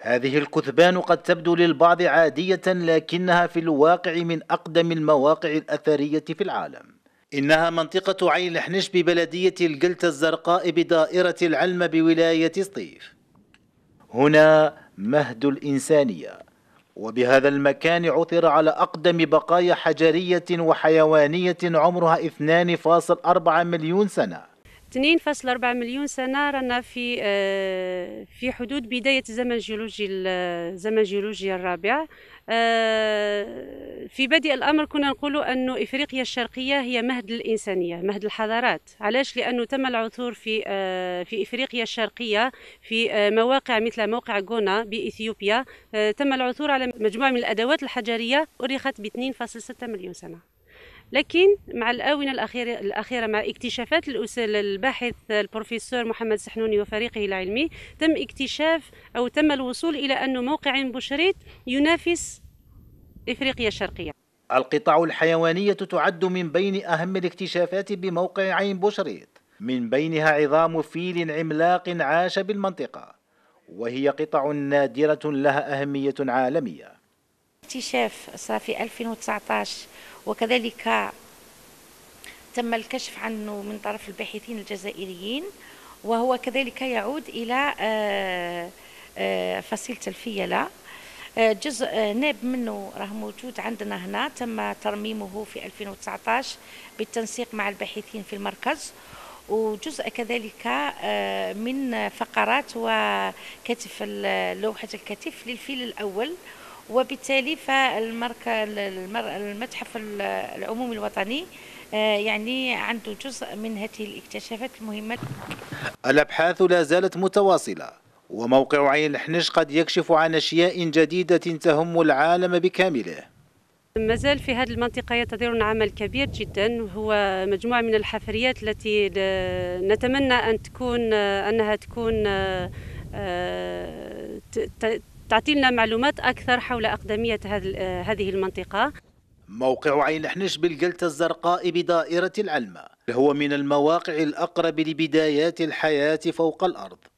هذه الكثبان قد تبدو للبعض عادية لكنها في الواقع من أقدم المواقع الأثرية في العالم إنها منطقة عين حنش ببلدية الجلتة الزرقاء بدائرة العلم بولاية سطيف هنا مهد الإنسانية وبهذا المكان عثر على أقدم بقايا حجرية وحيوانية عمرها 2.4 مليون سنة 2.4 مليون سنه رانا في آه، في حدود بدايه الزمن الجيولوجي الزمن الجيولوجي الرابع آه، في بدء الامر كنا نقول أن افريقيا الشرقيه هي مهد الانسانيه مهد الحضارات علاش لانه تم العثور في آه، في افريقيا الشرقيه في مواقع مثل موقع غونا باثيوبيا تم العثور على مجموعه من الادوات الحجريه ارخت ب 2.6 مليون سنه لكن مع الآونة الأخيرة, الأخيرة مع اكتشافات الباحث البروفيسور محمد سحنوني وفريقه العلمي تم اكتشاف أو تم الوصول إلى أن موقع بوشريت ينافس إفريقيا الشرقية القطع الحيوانية تعد من بين أهم الاكتشافات بموقع عين بوشريت من بينها عظام فيل عملاق عاش بالمنطقة وهي قطع نادرة لها أهمية عالمية اكتشاف صار في 2019 وكذلك تم الكشف عنه من طرف الباحثين الجزائريين وهو كذلك يعود إلى آه، آه، فصيلة الفيلة آه، جزء ناب منه راه موجود عندنا هنا تم ترميمه في 2019 بالتنسيق مع الباحثين في المركز وجزء كذلك من فقرات وكتف لوحة الكتف للفيل الأول وبالتالي فالمرك المتحف العمومي الوطني آه، يعني عنده جزء من هذه الاكتشافات المهمة الأبحاث لا زالت متواصلة وموقع عين الحنش قد يكشف عن أشياء جديدة تهم العالم بكامله مازال في هذه المنطقة ينتظرون عمل كبير جدا هو مجموعة من الحفريات التي نتمنى أن تكون آه، أنها تكون آه، تعطينا معلومات أكثر حول أقدمية آه، هذه المنطقة موقع عين حنش بالجلتة الزرقاء بدائرة العلمة هو من المواقع الأقرب لبدايات الحياة فوق الأرض